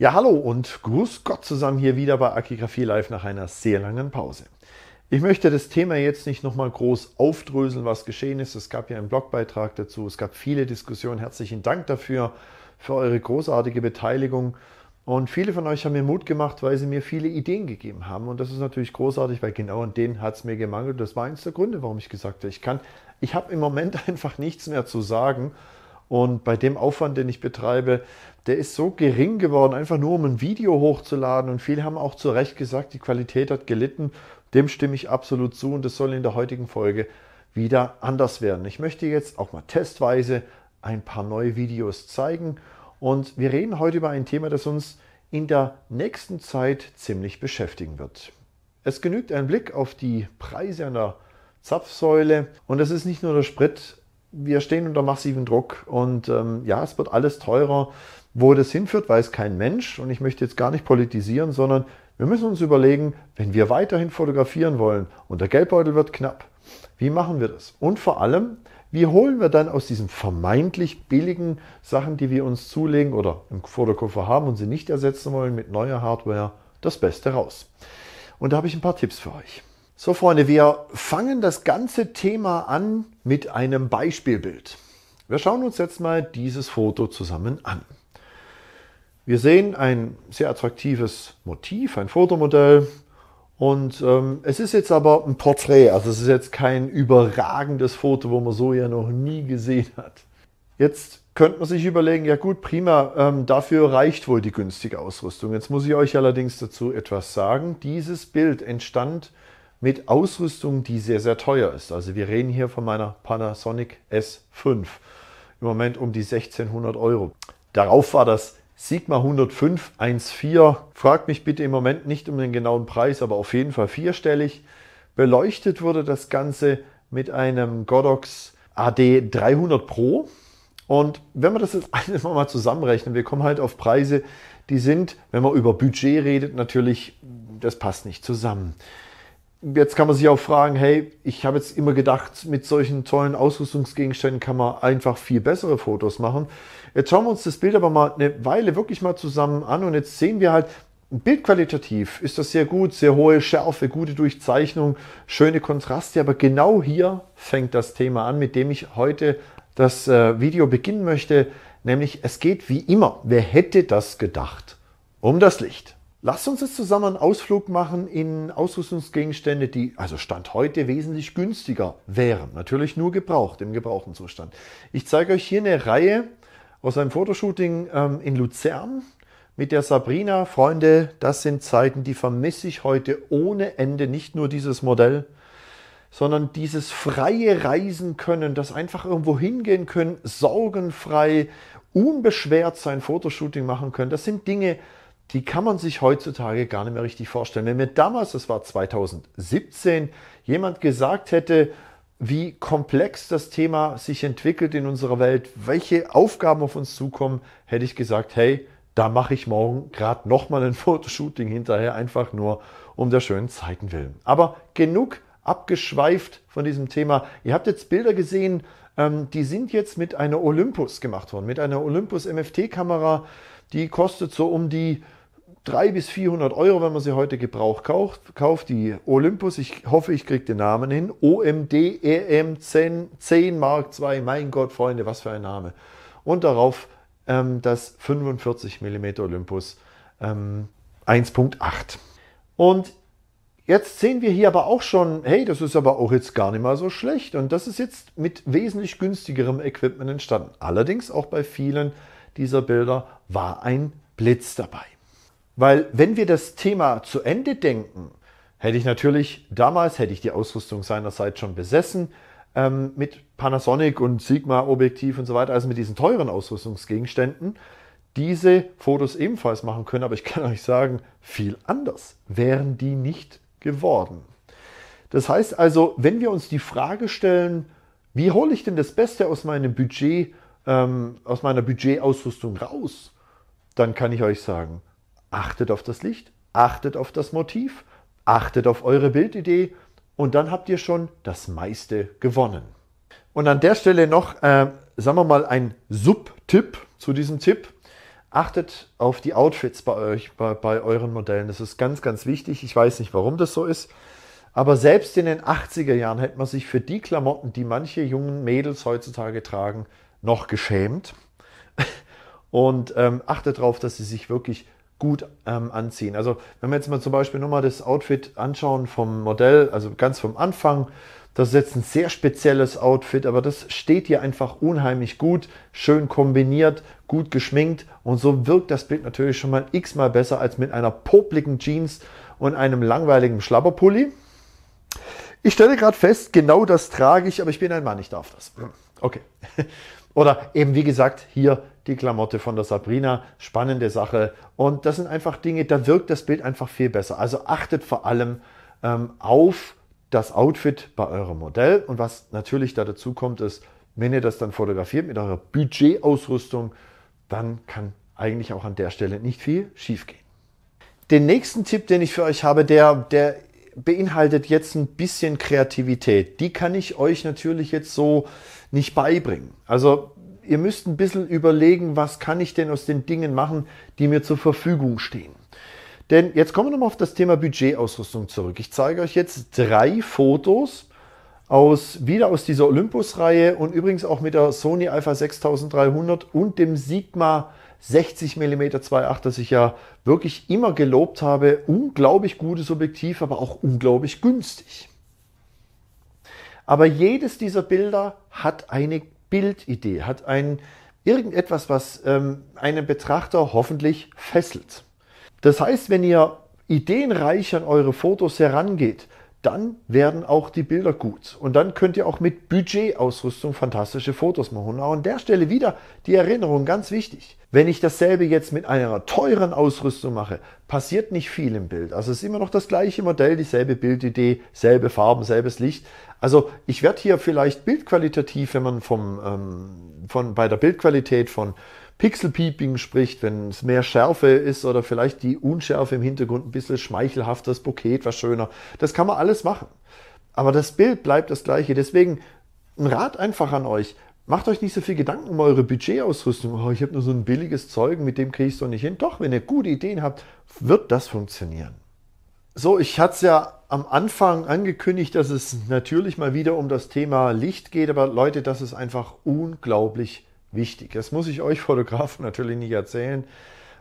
Ja, hallo und Gruß Gott zusammen hier wieder bei Akigraphie Live nach einer sehr langen Pause. Ich möchte das Thema jetzt nicht nochmal groß aufdröseln, was geschehen ist. Es gab ja einen Blogbeitrag dazu, es gab viele Diskussionen. Herzlichen Dank dafür, für eure großartige Beteiligung. Und viele von euch haben mir Mut gemacht, weil sie mir viele Ideen gegeben haben. Und das ist natürlich großartig, weil genau an denen hat es mir gemangelt. Das war eins der Gründe, warum ich gesagt habe, ich kann, ich habe im Moment einfach nichts mehr zu sagen und bei dem Aufwand, den ich betreibe, der ist so gering geworden, einfach nur um ein Video hochzuladen. Und viele haben auch zu Recht gesagt, die Qualität hat gelitten. Dem stimme ich absolut zu und das soll in der heutigen Folge wieder anders werden. Ich möchte jetzt auch mal testweise ein paar neue Videos zeigen und wir reden heute über ein Thema, das uns in der nächsten Zeit ziemlich beschäftigen wird. Es genügt ein Blick auf die Preise an der Zapfsäule und das ist nicht nur der Sprit, wir stehen unter massivem Druck und ähm, ja, es wird alles teurer. Wo das hinführt, weiß kein Mensch und ich möchte jetzt gar nicht politisieren, sondern wir müssen uns überlegen, wenn wir weiterhin fotografieren wollen und der Geldbeutel wird knapp, wie machen wir das? Und vor allem, wie holen wir dann aus diesen vermeintlich billigen Sachen, die wir uns zulegen oder im Fotokoffer haben und sie nicht ersetzen wollen mit neuer Hardware, das Beste raus? Und da habe ich ein paar Tipps für euch. So, Freunde, wir fangen das ganze Thema an mit einem Beispielbild. Wir schauen uns jetzt mal dieses Foto zusammen an. Wir sehen ein sehr attraktives Motiv, ein Fotomodell. Und ähm, es ist jetzt aber ein Porträt, also es ist jetzt kein überragendes Foto, wo man so ja noch nie gesehen hat. Jetzt könnte man sich überlegen, ja gut, prima, ähm, dafür reicht wohl die günstige Ausrüstung. Jetzt muss ich euch allerdings dazu etwas sagen. Dieses Bild entstand mit Ausrüstung, die sehr, sehr teuer ist. Also wir reden hier von meiner Panasonic S5. Im Moment um die 1600 Euro. Darauf war das Sigma 105 1.4. Fragt mich bitte im Moment nicht um den genauen Preis, aber auf jeden Fall vierstellig. Beleuchtet wurde das Ganze mit einem Godox AD 300 Pro. Und wenn wir das jetzt alles mal zusammenrechnen, wir kommen halt auf Preise, die sind, wenn man über Budget redet, natürlich, das passt nicht zusammen jetzt kann man sich auch fragen, hey, ich habe jetzt immer gedacht, mit solchen tollen Ausrüstungsgegenständen kann man einfach viel bessere Fotos machen. Jetzt schauen wir uns das Bild aber mal eine Weile wirklich mal zusammen an und jetzt sehen wir halt, bildqualitativ ist das sehr gut, sehr hohe Schärfe, gute Durchzeichnung, schöne Kontraste, aber genau hier fängt das Thema an, mit dem ich heute das äh, Video beginnen möchte, nämlich es geht wie immer, wer hätte das gedacht, um das Licht. Lasst uns jetzt zusammen einen Ausflug machen in Ausrüstungsgegenstände, die also Stand heute wesentlich günstiger wären. Natürlich nur gebraucht, im gebrauchten Zustand. Ich zeige euch hier eine Reihe aus einem Fotoshooting ähm, in Luzern mit der Sabrina. Freunde, das sind Zeiten, die vermisse ich heute ohne Ende. Nicht nur dieses Modell, sondern dieses freie Reisen können, das einfach irgendwo hingehen können, sorgenfrei, unbeschwert sein Fotoshooting machen können. Das sind Dinge, die die kann man sich heutzutage gar nicht mehr richtig vorstellen. Wenn mir damals, das war 2017, jemand gesagt hätte, wie komplex das Thema sich entwickelt in unserer Welt, welche Aufgaben auf uns zukommen, hätte ich gesagt, hey, da mache ich morgen gerade nochmal ein Fotoshooting hinterher, einfach nur um der schönen Zeiten willen. Aber genug abgeschweift von diesem Thema. Ihr habt jetzt Bilder gesehen, ähm, die sind jetzt mit einer Olympus gemacht worden, mit einer Olympus MFT-Kamera. Die kostet so um die 300 bis 400 Euro, wenn man sie heute gebraucht kauft. Kauft die Olympus, ich hoffe, ich kriege den Namen hin. OMD EM 10, 10 Mark II, mein Gott, Freunde, was für ein Name. Und darauf ähm, das 45 mm Olympus ähm, 1.8. Und Jetzt sehen wir hier aber auch schon, hey, das ist aber auch jetzt gar nicht mal so schlecht. Und das ist jetzt mit wesentlich günstigerem Equipment entstanden. Allerdings auch bei vielen dieser Bilder war ein Blitz dabei. Weil wenn wir das Thema zu Ende denken, hätte ich natürlich damals, hätte ich die Ausrüstung seinerseits schon besessen, ähm, mit Panasonic und Sigma Objektiv und so weiter, also mit diesen teuren Ausrüstungsgegenständen, diese Fotos ebenfalls machen können, aber ich kann euch sagen, viel anders wären die nicht geworden. Das heißt also, wenn wir uns die Frage stellen, wie hole ich denn das Beste aus meinem Budget, ähm, aus meiner Budgetausrüstung raus, dann kann ich euch sagen, Achtet auf das Licht, achtet auf das Motiv, achtet auf eure Bildidee und dann habt ihr schon das meiste gewonnen. Und an der Stelle noch, äh, sagen wir mal, ein Sub-Tipp zu diesem Tipp. Achtet auf die Outfits bei euch, bei, bei euren Modellen. Das ist ganz, ganz wichtig. Ich weiß nicht, warum das so ist. Aber selbst in den 80er Jahren hätte man sich für die Klamotten, die manche jungen Mädels heutzutage tragen, noch geschämt. Und ähm, achtet darauf, dass sie sich wirklich gut ähm, anziehen. Also wenn wir jetzt mal zum Beispiel nochmal das Outfit anschauen vom Modell, also ganz vom Anfang, das ist jetzt ein sehr spezielles Outfit, aber das steht hier einfach unheimlich gut, schön kombiniert, gut geschminkt und so wirkt das Bild natürlich schon mal x-mal besser als mit einer popligen Jeans und einem langweiligen Schlabberpulli. Ich stelle gerade fest, genau das trage ich, aber ich bin ein Mann, ich darf das. Okay. Oder eben wie gesagt, hier die Klamotte von der Sabrina, spannende Sache. Und das sind einfach Dinge, da wirkt das Bild einfach viel besser. Also achtet vor allem ähm, auf das Outfit bei eurem Modell. Und was natürlich da dazu kommt, ist, wenn ihr das dann fotografiert mit eurer Budgetausrüstung, dann kann eigentlich auch an der Stelle nicht viel schief gehen. Den nächsten Tipp, den ich für euch habe, der, der beinhaltet jetzt ein bisschen Kreativität. Die kann ich euch natürlich jetzt so nicht beibringen. Also ihr müsst ein bisschen überlegen, was kann ich denn aus den Dingen machen, die mir zur Verfügung stehen. Denn jetzt kommen wir nochmal auf das Thema Budgetausrüstung zurück. Ich zeige euch jetzt drei Fotos aus, wieder aus dieser Olympus-Reihe und übrigens auch mit der Sony Alpha 6300 und dem Sigma 60 mm 2.8, das ich ja wirklich immer gelobt habe. Unglaublich gutes Objektiv, aber auch unglaublich günstig. Aber jedes dieser Bilder hat eine Bildidee, hat ein, irgendetwas, was ähm, einen Betrachter hoffentlich fesselt. Das heißt, wenn ihr ideenreich an eure Fotos herangeht, dann werden auch die Bilder gut. Und dann könnt ihr auch mit Budgetausrüstung fantastische Fotos machen. Und auch an der Stelle wieder die Erinnerung ganz wichtig. Wenn ich dasselbe jetzt mit einer teuren Ausrüstung mache, passiert nicht viel im Bild. Also es ist immer noch das gleiche Modell, dieselbe Bildidee, selbe Farben, selbes Licht. Also ich werde hier vielleicht bildqualitativ, wenn man vom, ähm, von, bei der Bildqualität von Pixelpeeping spricht, wenn es mehr Schärfe ist oder vielleicht die Unschärfe im Hintergrund ein bisschen schmeichelhafter, das Bouquet war schöner. Das kann man alles machen. Aber das Bild bleibt das gleiche. Deswegen ein Rat einfach an euch. Macht euch nicht so viel Gedanken um eure Budgetausrüstung. Oh, ich habe nur so ein billiges Zeug, mit dem kriege ich es doch nicht hin. Doch, wenn ihr gute Ideen habt, wird das funktionieren. So, ich hatte es ja am Anfang angekündigt, dass es natürlich mal wieder um das Thema Licht geht, aber Leute, das ist einfach unglaublich wichtig. Das muss ich euch Fotografen natürlich nicht erzählen.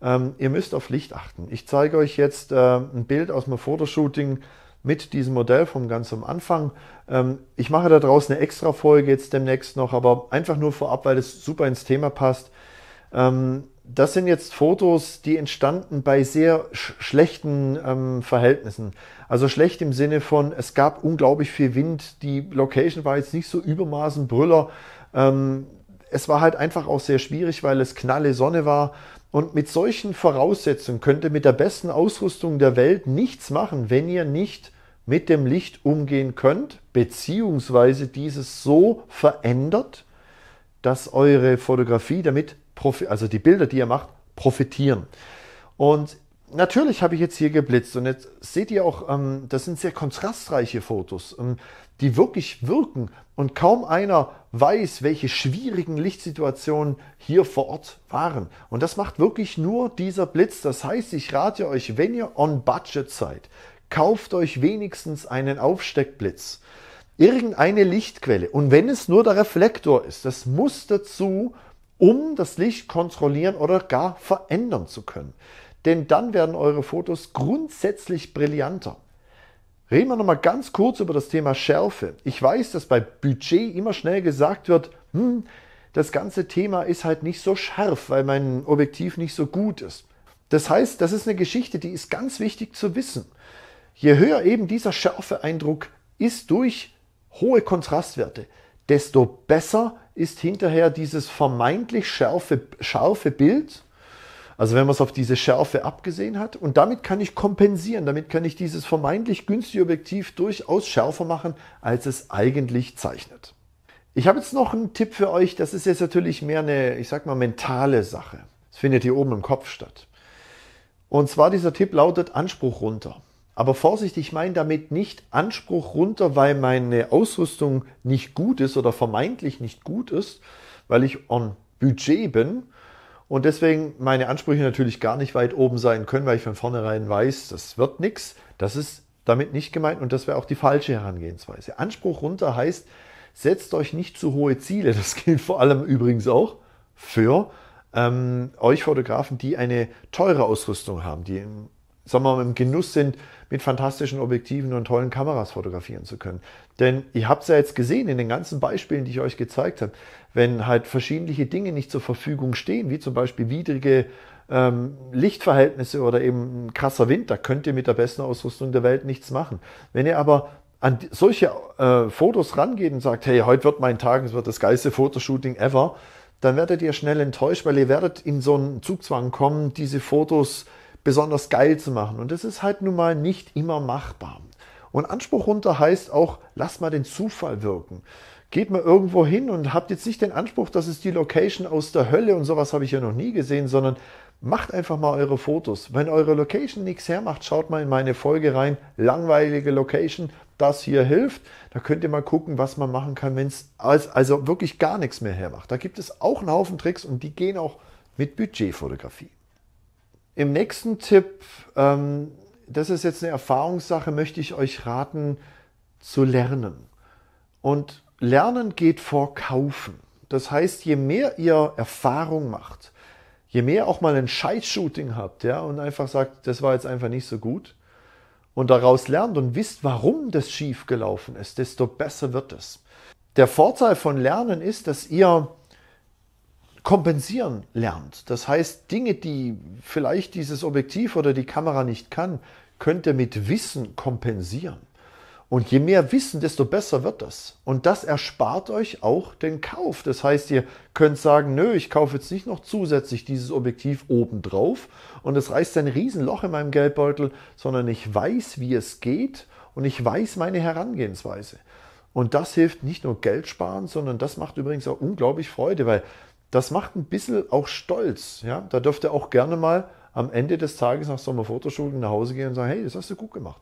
Ähm, ihr müsst auf Licht achten. Ich zeige euch jetzt äh, ein Bild aus einem Fotoshooting mit diesem Modell vom ganz am Anfang. Ähm, ich mache da draußen eine extra Folge jetzt demnächst noch, aber einfach nur vorab, weil es super ins Thema passt. Ähm, das sind jetzt Fotos, die entstanden bei sehr sch schlechten ähm, Verhältnissen. Also schlecht im Sinne von, es gab unglaublich viel Wind, die Location war jetzt nicht so übermaßen Brüller. Ähm, es war halt einfach auch sehr schwierig, weil es knalle Sonne war. Und mit solchen Voraussetzungen könnt ihr mit der besten Ausrüstung der Welt nichts machen, wenn ihr nicht mit dem Licht umgehen könnt, beziehungsweise dieses so verändert, dass eure Fotografie damit, also die Bilder, die ihr macht, profitieren. Und natürlich habe ich jetzt hier geblitzt und jetzt seht ihr auch, ähm, das sind sehr kontrastreiche Fotos, ähm, die wirklich wirken und kaum einer weiß, welche schwierigen Lichtsituationen hier vor Ort waren. Und das macht wirklich nur dieser Blitz. Das heißt, ich rate euch, wenn ihr on budget seid, kauft euch wenigstens einen Aufsteckblitz. Irgendeine Lichtquelle. Und wenn es nur der Reflektor ist, das muss dazu, um das Licht kontrollieren oder gar verändern zu können. Denn dann werden eure Fotos grundsätzlich brillanter. Reden wir nochmal ganz kurz über das Thema Schärfe. Ich weiß, dass bei Budget immer schnell gesagt wird, hm, das ganze Thema ist halt nicht so scharf, weil mein Objektiv nicht so gut ist. Das heißt, das ist eine Geschichte, die ist ganz wichtig zu wissen. Je höher eben dieser scharfe Eindruck ist durch hohe Kontrastwerte, desto besser ist hinterher dieses vermeintlich schärfe, scharfe Bild also wenn man es auf diese Schärfe abgesehen hat und damit kann ich kompensieren, damit kann ich dieses vermeintlich günstige Objektiv durchaus schärfer machen, als es eigentlich zeichnet. Ich habe jetzt noch einen Tipp für euch, das ist jetzt natürlich mehr eine, ich sag mal, mentale Sache. Es findet hier oben im Kopf statt. Und zwar dieser Tipp lautet Anspruch runter. Aber Vorsicht, ich meine damit nicht Anspruch runter, weil meine Ausrüstung nicht gut ist oder vermeintlich nicht gut ist, weil ich on Budget bin, und deswegen meine Ansprüche natürlich gar nicht weit oben sein können, weil ich von vornherein weiß, das wird nichts. Das ist damit nicht gemeint und das wäre auch die falsche Herangehensweise. Anspruch runter heißt, setzt euch nicht zu hohe Ziele. Das gilt vor allem übrigens auch für ähm, euch Fotografen, die eine teure Ausrüstung haben, die ein sagen wir mal, im Genuss sind, mit fantastischen Objektiven und tollen Kameras fotografieren zu können. Denn ihr habt es ja jetzt gesehen in den ganzen Beispielen, die ich euch gezeigt habe, wenn halt verschiedene Dinge nicht zur Verfügung stehen, wie zum Beispiel widrige ähm, Lichtverhältnisse oder eben ein krasser Wind, da könnt ihr mit der besten Ausrüstung der Welt nichts machen. Wenn ihr aber an solche äh, Fotos rangeht und sagt, hey, heute wird mein Tag, es wird das geilste Fotoshooting ever, dann werdet ihr schnell enttäuscht, weil ihr werdet in so einen Zugzwang kommen, diese Fotos besonders geil zu machen. Und das ist halt nun mal nicht immer machbar. Und Anspruch runter heißt auch, lass mal den Zufall wirken. Geht mal irgendwo hin und habt jetzt nicht den Anspruch, das ist die Location aus der Hölle und sowas habe ich ja noch nie gesehen, sondern macht einfach mal eure Fotos. Wenn eure Location nichts hermacht, schaut mal in meine Folge rein. Langweilige Location, das hier hilft. Da könnt ihr mal gucken, was man machen kann, wenn es also wirklich gar nichts mehr hermacht. Da gibt es auch einen Haufen Tricks und die gehen auch mit Budgetfotografie. Im nächsten Tipp, ähm, das ist jetzt eine Erfahrungssache, möchte ich euch raten zu lernen. Und Lernen geht vor Kaufen. Das heißt, je mehr ihr Erfahrung macht, je mehr auch mal ein Scheißshooting habt ja, und einfach sagt, das war jetzt einfach nicht so gut und daraus lernt und wisst, warum das schief gelaufen ist, desto besser wird es. Der Vorteil von Lernen ist, dass ihr kompensieren lernt. Das heißt, Dinge, die vielleicht dieses Objektiv oder die Kamera nicht kann, könnt ihr mit Wissen kompensieren. Und je mehr Wissen, desto besser wird das. Und das erspart euch auch den Kauf. Das heißt, ihr könnt sagen, nö, ich kaufe jetzt nicht noch zusätzlich dieses Objektiv obendrauf und es reißt ein Riesenloch in meinem Geldbeutel, sondern ich weiß, wie es geht und ich weiß meine Herangehensweise. Und das hilft nicht nur Geld sparen, sondern das macht übrigens auch unglaublich Freude, weil das macht ein bisschen auch stolz. Ja? Da dürft ihr auch gerne mal am Ende des Tages nach so einer Fotoshooting nach Hause gehen und sagen, hey, das hast du gut gemacht.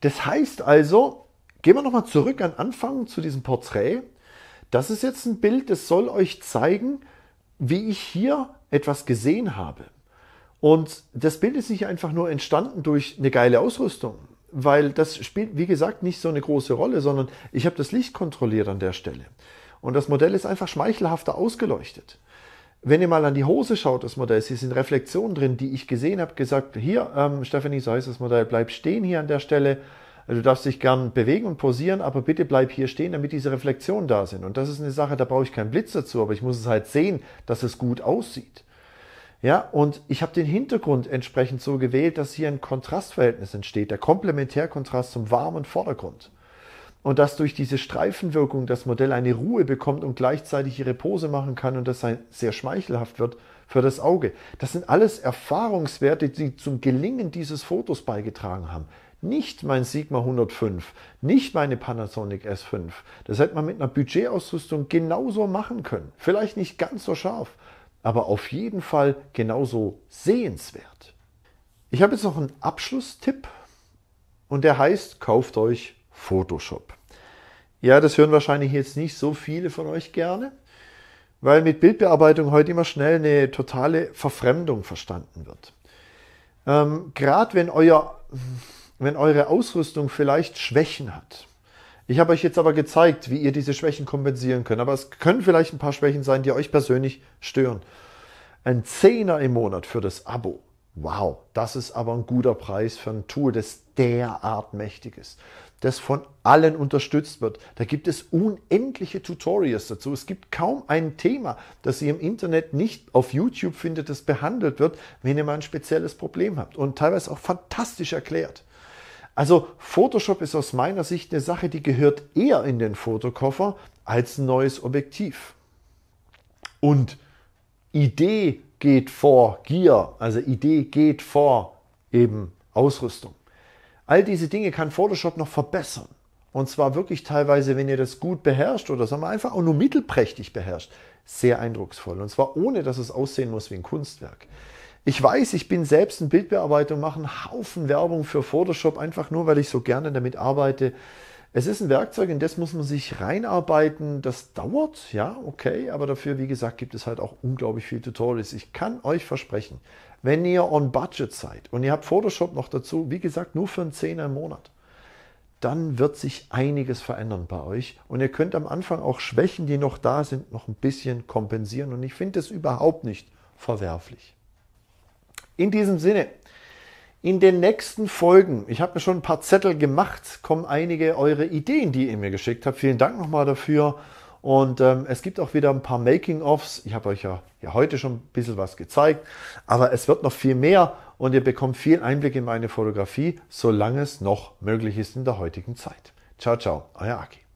Das heißt also, gehen wir nochmal zurück an Anfang zu diesem Porträt. Das ist jetzt ein Bild, das soll euch zeigen, wie ich hier etwas gesehen habe. Und das Bild ist nicht einfach nur entstanden durch eine geile Ausrüstung, weil das spielt, wie gesagt, nicht so eine große Rolle, sondern ich habe das Licht kontrolliert an der Stelle. Und das Modell ist einfach schmeichelhafter ausgeleuchtet. Wenn ihr mal an die Hose schaut, das Modell, sie sind Reflexionen drin, die ich gesehen habe, gesagt, hier, ähm, Stephanie, so heißt das Modell, bleib stehen hier an der Stelle. Also du darfst dich gern bewegen und posieren, aber bitte bleib hier stehen, damit diese Reflexionen da sind. Und das ist eine Sache, da brauche ich keinen Blitz dazu, aber ich muss es halt sehen, dass es gut aussieht. Ja, und ich habe den Hintergrund entsprechend so gewählt, dass hier ein Kontrastverhältnis entsteht, der Komplementärkontrast zum warmen Vordergrund und dass durch diese Streifenwirkung das Modell eine Ruhe bekommt und gleichzeitig ihre Pose machen kann und das sehr schmeichelhaft wird für das Auge. Das sind alles Erfahrungswerte, die zum Gelingen dieses Fotos beigetragen haben. Nicht mein Sigma 105, nicht meine Panasonic S5. Das hätte man mit einer Budgetausrüstung genauso machen können. Vielleicht nicht ganz so scharf, aber auf jeden Fall genauso sehenswert. Ich habe jetzt noch einen Abschlusstipp und der heißt, kauft euch Photoshop. Ja, das hören wahrscheinlich jetzt nicht so viele von euch gerne, weil mit Bildbearbeitung heute immer schnell eine totale Verfremdung verstanden wird. Ähm, Gerade wenn, wenn eure Ausrüstung vielleicht Schwächen hat. Ich habe euch jetzt aber gezeigt, wie ihr diese Schwächen kompensieren könnt. Aber es können vielleicht ein paar Schwächen sein, die euch persönlich stören. Ein Zehner im Monat für das Abo. Wow, das ist aber ein guter Preis für ein Tool, das derart mächtig ist das von allen unterstützt wird. Da gibt es unendliche Tutorials dazu. Es gibt kaum ein Thema, das ihr im Internet nicht auf YouTube findet, das behandelt wird, wenn ihr mal ein spezielles Problem habt und teilweise auch fantastisch erklärt. Also Photoshop ist aus meiner Sicht eine Sache, die gehört eher in den Fotokoffer als ein neues Objektiv. Und Idee geht vor Gier, also Idee geht vor eben Ausrüstung. All diese Dinge kann Photoshop noch verbessern. Und zwar wirklich teilweise, wenn ihr das gut beherrscht oder sagen wir einfach auch nur mittelprächtig beherrscht, sehr eindrucksvoll. Und zwar ohne, dass es aussehen muss wie ein Kunstwerk. Ich weiß, ich bin selbst in Bildbearbeitung, mache einen Haufen Werbung für Photoshop, einfach nur, weil ich so gerne damit arbeite. Es ist ein Werkzeug, in das muss man sich reinarbeiten. Das dauert, ja, okay, aber dafür, wie gesagt, gibt es halt auch unglaublich viele Tutorials. Ich kann euch versprechen, wenn ihr on Budget seid und ihr habt Photoshop noch dazu, wie gesagt, nur für einen Zehner im Monat, dann wird sich einiges verändern bei euch. Und ihr könnt am Anfang auch Schwächen, die noch da sind, noch ein bisschen kompensieren. Und ich finde das überhaupt nicht verwerflich. In diesem Sinne, in den nächsten Folgen, ich habe mir schon ein paar Zettel gemacht, kommen einige eure Ideen, die ihr mir geschickt habt. Vielen Dank nochmal dafür. Und ähm, es gibt auch wieder ein paar Making-ofs. Ich habe euch ja, ja heute schon ein bisschen was gezeigt, aber es wird noch viel mehr und ihr bekommt viel Einblick in meine Fotografie, solange es noch möglich ist in der heutigen Zeit. Ciao, ciao, euer Aki.